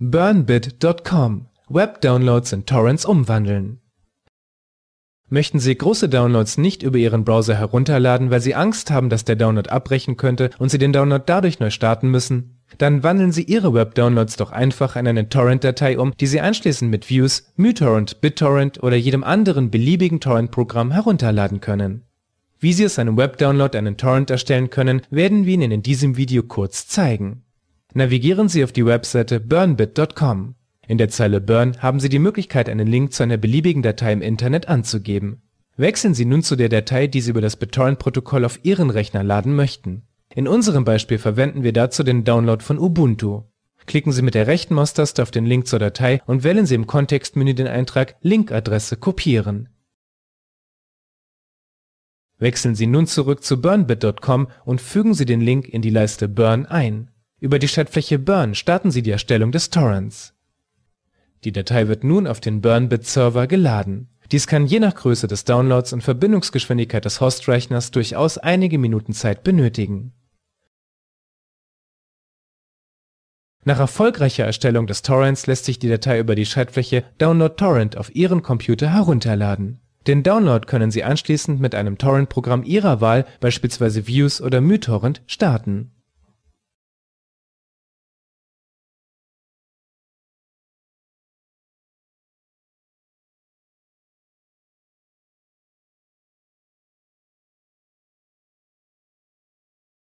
Burnbit.com Web-Downloads in Torrents umwandeln. Möchten Sie große Downloads nicht über Ihren Browser herunterladen, weil Sie Angst haben, dass der Download abbrechen könnte und Sie den Download dadurch neu starten müssen? Dann wandeln Sie Ihre Web-Downloads doch einfach in eine Torrent-Datei um, die Sie anschließend mit Views, MuTorrent, BitTorrent oder jedem anderen beliebigen Torrent-Programm herunterladen können. Wie Sie aus einem Web-Download einen Torrent erstellen können, werden wir Ihnen in diesem Video kurz zeigen. Navigieren Sie auf die Webseite burnbit.com. In der Zeile Burn haben Sie die Möglichkeit, einen Link zu einer beliebigen Datei im Internet anzugeben. Wechseln Sie nun zu der Datei, die Sie über das BitTorrent-Protokoll auf Ihren Rechner laden möchten. In unserem Beispiel verwenden wir dazu den Download von Ubuntu. Klicken Sie mit der rechten Maustaste auf den Link zur Datei und wählen Sie im Kontextmenü den Eintrag Linkadresse kopieren. Wechseln Sie nun zurück zu burnbit.com und fügen Sie den Link in die Leiste Burn ein. Über die Schaltfläche Burn starten Sie die Erstellung des Torrents. Die Datei wird nun auf den Burn-Bit-Server geladen. Dies kann je nach Größe des Downloads und Verbindungsgeschwindigkeit des Hostrechners durchaus einige Minuten Zeit benötigen. Nach erfolgreicher Erstellung des Torrents lässt sich die Datei über die Schaltfläche Download Torrent auf Ihren Computer herunterladen. Den Download können Sie anschließend mit einem Torrent-Programm Ihrer Wahl, beispielsweise Views oder MyTorrent, starten